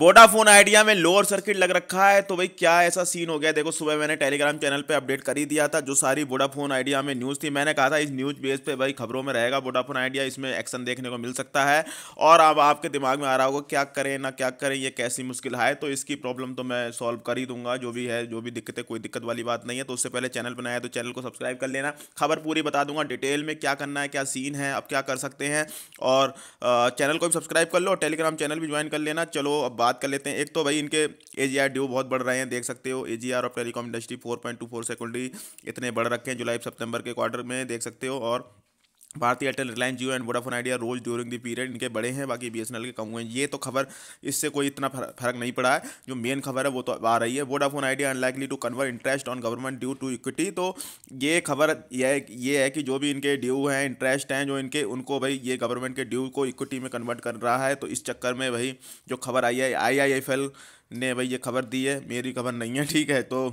Vodafone Idea में lower circuit लग रखा है तो भाई क्या ऐसा सीन हो गया देखो सुबह मैंने टेलीग्राम चैनल पे अपडेट कर ही दिया था जो सारी वोडाफोन आइडिया में न्यूज़ थी मैंने कहा था इस न्यूज़ बेस पे भाई खबरों में रहेगा वोडाफोन आइडिया इसमें एक्शन देखने को मिल सकता है और अब आपके दिमाग में आ रहा होगा क्या करें ना क्या करें ये कैसी मुश्किल है तो इसकी प्रॉब्लम तो मैं सॉल्व कर ही दूंगा जो भी है जो भी दिक्कत है कोई दिक्कत वाली बात नहीं है तो उससे पहले चैनल बनाया तो चैनल को सब्सक्राइब कर लेना खबर पूरी बता दूंगा डिटेल में क्या करना है क्या सीन है अब क्या कर सकते हैं और चैनल को भी सब्सक्राइब कर लो टेलीग्राम चैनल भी ज्वाइन कर लेना चलो अब बात कर लेते हैं एक तो भाई इनके ए जी आर ड्यू बहुत बढ़ रहे हैं देख सकते हो A G R of telecom industry four point two four secondary इतने बढ़ रखे हैं जुलाई सितंबर के क्वार्टर में देख सकते हो और Bharti Airtel Reliance Jio and Vodafone Idea role during the period इनके बड़े हैं बाकी बी के कम हुए हैं ये तो खबर इससे कोई इतना फर्क नहीं पड़ा है जो मेन खबर है वो तो आ रही है Vodafone Idea unlikely to convert interest on government due to equity तो ये खबर यह ये है कि जो भी इनके ड्यू हैं इंटरेस्ट हैं जो इनके उनको भाई ये गवर्नमेंट के ड्यू को इक्विटी में कन्वर्ट कर रहा है तो इस चक्कर में भाई जो खबर आई है आई ने भाई ये खबर दी है मेरी खबर नहीं है ठीक है तो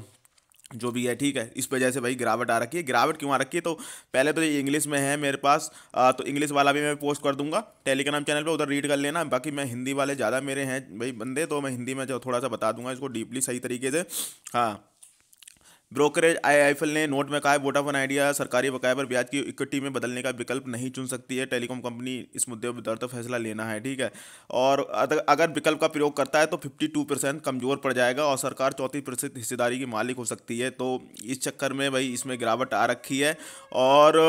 जो भी है ठीक है इस वजह से भाई गिरावट आ रखी है गिरावट क्यों आ रखी है तो पहले तो ये इंग्लिश में है मेरे पास आ, तो इंग्लिश वाला भी मैं पोस्ट कर दूंगा टेलीग्राम चैनल पे उधर रीड कर लेना बाकी मैं हिंदी वाले ज़्यादा मेरे हैं भाई बंदे तो मैं हिंदी में जो थोड़ा सा बता दूंगा इसको डीपली सही तरीके से हाँ ब्रोकरेज आईआईएफएल ने नोट में कहा है वोटाफोन आइडिया सरकारी बकाया पर ब्याज की इक्विटी में बदलने का विकल्प नहीं चुन सकती है टेलीकॉम कंपनी इस मुद्दे पर तो फैसला लेना है ठीक है और अगर विकल्प का प्रयोग करता है तो 52 परसेंट कमजोर पड़ जाएगा और सरकार चौथी प्रतिशत हिस्सेदारी की मालिक हो सकती है तो इस चक्कर में भाई इसमें गिरावट आ रखी है और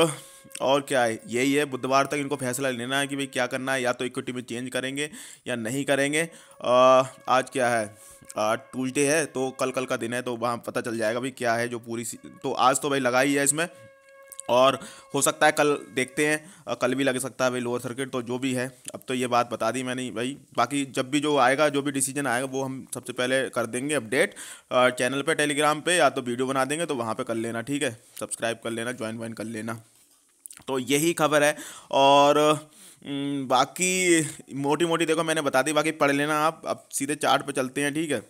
और क्या है यही है बुधवार तक इनको फैसला लेना है कि भाई क्या करना है या तो इक्विटी में चेंज करेंगे या नहीं करेंगे आज क्या है ट्यूजडे है तो कल कल का दिन है तो वहाँ पता चल जाएगा भाई क्या है जो पूरी तो आज तो भाई लगा ही है इसमें और हो सकता है कल देखते हैं कल भी लग सकता है भाई लोअर सर्किट तो जो भी है अब तो ये बात बता दी मैंने भाई बाकी जब भी जो आएगा जो भी डिसीजन आएगा वो हम सबसे पहले कर देंगे अपडेट चैनल पे टेलीग्राम पे या तो वीडियो बना देंगे तो वहाँ पे कर लेना ठीक है सब्सक्राइब कर लेना ज्वाइन वाइन कर लेना तो यही खबर है और हम्म, बाकी मोटी मोटी देखो मैंने बता दी बाकी पढ़ लेना आप अब सीधे चार्ट पे चलते हैं ठीक है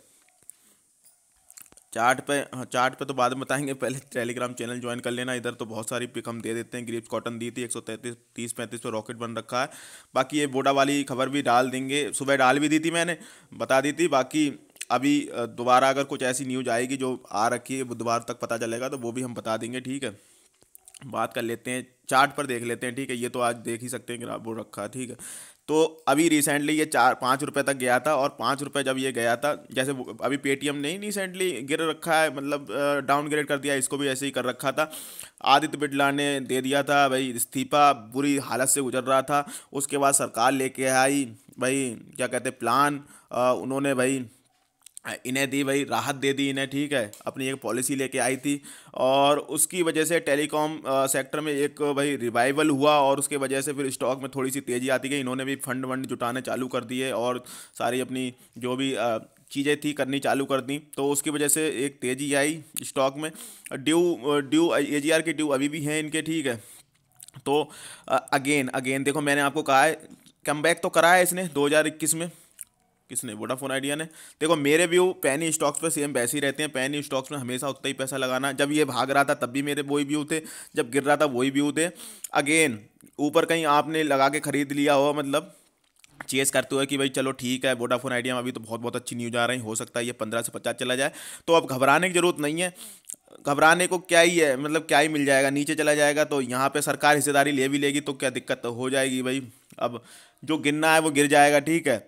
चार्ट पे हाँ चार्ट पे तो बाद में बताएंगे पहले टेलीग्राम चैनल ज्वाइन कर लेना इधर तो बहुत सारी पिक हम दे देते हैं ग्रीप्स कॉटन दी थी एक सौ तैंतीस तीस पैंतीस पर रॉकेट बन रखा है बाकी ये बोडा वाली खबर भी डाल देंगे सुबह डाल भी दी थी मैंने बता दी थी बाकी अभी दोबारा अगर कुछ ऐसी न्यूज आएगी जो आ रखी है बुधवार तक पता चलेगा तो वो भी हम बता देंगे ठीक है बात कर लेते हैं चार्ट पर देख लेते हैं ठीक है ये तो आज देख ही सकते हैं ग्राफ बोर्ड रखा ठीक है तो अभी रिसेंटली ये चार पाँच रुपये तक गया था और पाँच रुपये जब ये गया था जैसे अभी पेटीएम ने रिसेंटली गिर रखा है मतलब डाउनग्रेड कर दिया इसको भी ऐसे ही कर रखा था आदित्य बिड़ला ने दे दिया था भाई इस्तीफा बुरी हालत से गुजर रहा था उसके बाद सरकार लेके आई भाई क्या कहते प्लान आ, उन्होंने भाई इन्हें दी भाई राहत दे दी इन्हें ठीक है अपनी एक पॉलिसी लेके आई थी और उसकी वजह से टेलीकॉम सेक्टर में एक भाई रिवाइवल हुआ और उसके वजह से फिर स्टॉक में थोड़ी सी तेज़ी आती गई इन्होंने भी फंड वंड जुटाने चालू कर दिए और सारी अपनी जो भी चीज़ें थी करनी चालू कर दी तो उसकी वजह से एक तेज़ी आई स्टॉक में due due A K due अभी भी हैं इनके ठीक है तो अगेन अगेन देखो मैंने आपको कहा है कम बैक तो करा है इसने दो में किसने वोडाफोन आइडिया ने देखो मेरे व्यू पैनी स्टॉक्स पर सेम वैसे ही रहते हैं पैनी स्टॉक्स में हमेशा उतना ही पैसा लगाना जब ये भाग रहा था तब भी मेरे वही व्यू थे जब गिर रहा था वही व्यू थे अगेन ऊपर कहीं आपने लगा के खरीद लिया हो मतलब चेस करते हुए कि भाई चलो ठीक है वोडाफोन आइडिया में अभी तो बहुत बहुत अच्छी न्यूज आ रही हो सकता है ये पंद्रह से पचास चला जाए तो अब घबराने की जरूरत नहीं है घबराने को क्या ही है मतलब क्या ही मिल जाएगा नीचे चला जाएगा तो यहाँ पे सरकार हिस्सेदारी ले भी लेगी तो क्या दिक्कत हो जाएगी भाई अब जो गिरना है वो गिर जाएगा ठीक है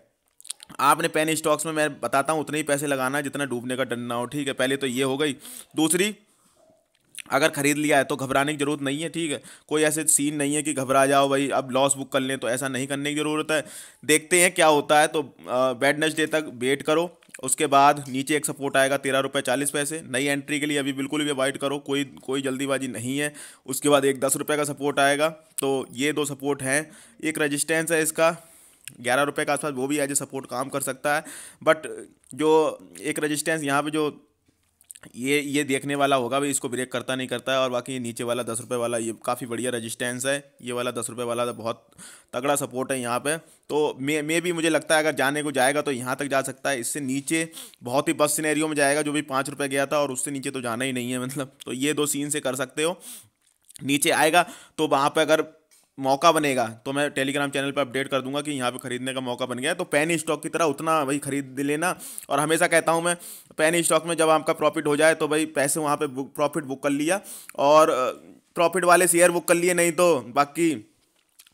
आपने पेन स्टॉक्स में मैं बताता हूँ उतने ही पैसे लगाना है जितना डूबने का डर ना हो ठीक है पहले तो ये हो गई दूसरी अगर खरीद लिया है तो घबराने की ज़रूरत नहीं है ठीक है कोई ऐसे सीन नहीं है कि घबरा जाओ भाई अब लॉस बुक कर लें तो ऐसा नहीं करने की ज़रूरत है देखते हैं क्या होता है तो डे तक वेट करो उसके बाद नीचे एक सपोर्ट आएगा तेरह रुपये चालीस पैसे नई एंट्री के लिए अभी बिल्कुल भी अवॉइड करो कोई कोई जल्दीबाजी नहीं है उसके बाद एक दस रुपये का सपोर्ट आएगा तो ये दो सपोर्ट हैं एक रजिस्टेंस है इसका ग्यारह रुपये के आसपास वो भी एज ए सपोर्ट काम कर सकता है बट जो एक रजिस्टेंस यहाँ पे जो ये ये देखने वाला होगा भाई इसको ब्रेक करता नहीं करता है और बाकी नीचे वाला दस रुपये वाला ये काफ़ी बढ़िया रेजिस्टेंस है ये वाला दस रुपये वाला बहुत तगड़ा सपोर्ट है यहाँ पे तो मे मे भी मुझे लगता है अगर जाने को जाएगा तो यहाँ तक जा सकता है इससे नीचे बहुत ही बस सिनेरियो में जाएगा जो भी पाँच रुपये गया था और उससे नीचे तो जाना ही नहीं है मतलब तो ये दो सीन से कर सकते हो नीचे आएगा तो वहाँ पर अगर मौका बनेगा तो मैं टेलीग्राम चैनल पर अपडेट कर दूंगा कि यहाँ पे खरीदने का मौका बन गया तो पेन स्टॉक की तरह उतना भाई खरीद लेना और हमेशा कहता हूँ मैं पेन स्टॉक में जब आपका प्रॉफिट हो जाए तो भाई पैसे वहाँ पर प्रॉफिट बुक कर लिया और प्रॉफिट वाले शेयर बुक कर लिए नहीं तो बाकी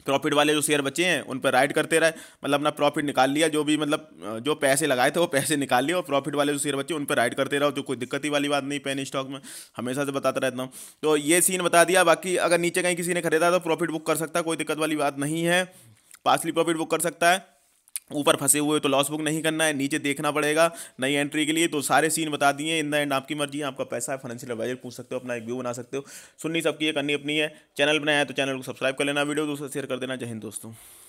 प्रॉफिट वाले जो शेयर बचे हैं उन पर राइड करते रहे मतलब अपना प्रॉफिट निकाल लिया जो भी मतलब जो पैसे लगाए थे वो पैसे निकाल लिए और प्रॉफिट वाले जो शेयर बचे उन पर राइड करते रहो जो कोई दिक्कत ही वाली बात नहीं पेन स्टॉक में हमेशा से बताता रहता हूँ तो ये सीन बता दिया बाकी अगर नीचे कहीं किसी ने खरीदा तो प्रॉफिट बुक कर सकता है कोई दिक्कत वाली बात नहीं है पासली प्रॉफिट बुक कर सकता है ऊपर फंसे हुए तो लॉस बुक नहीं करना है नीचे देखना पड़ेगा नई एंट्री के लिए तो सारे सीन बता दिए इन द एंड आपकी मर्जी है आपका पैसा है फाइनेंशियल एडवाइजर पूछ सकते हो अपना एक व्यू बना सकते हो सुननी सबकी है करनी अपनी है चैनल बनाया है तो चैनल को सब्सक्राइब कर लेना वीडियो दोस्तों शेयर कर देना जय हिंद दोस्तों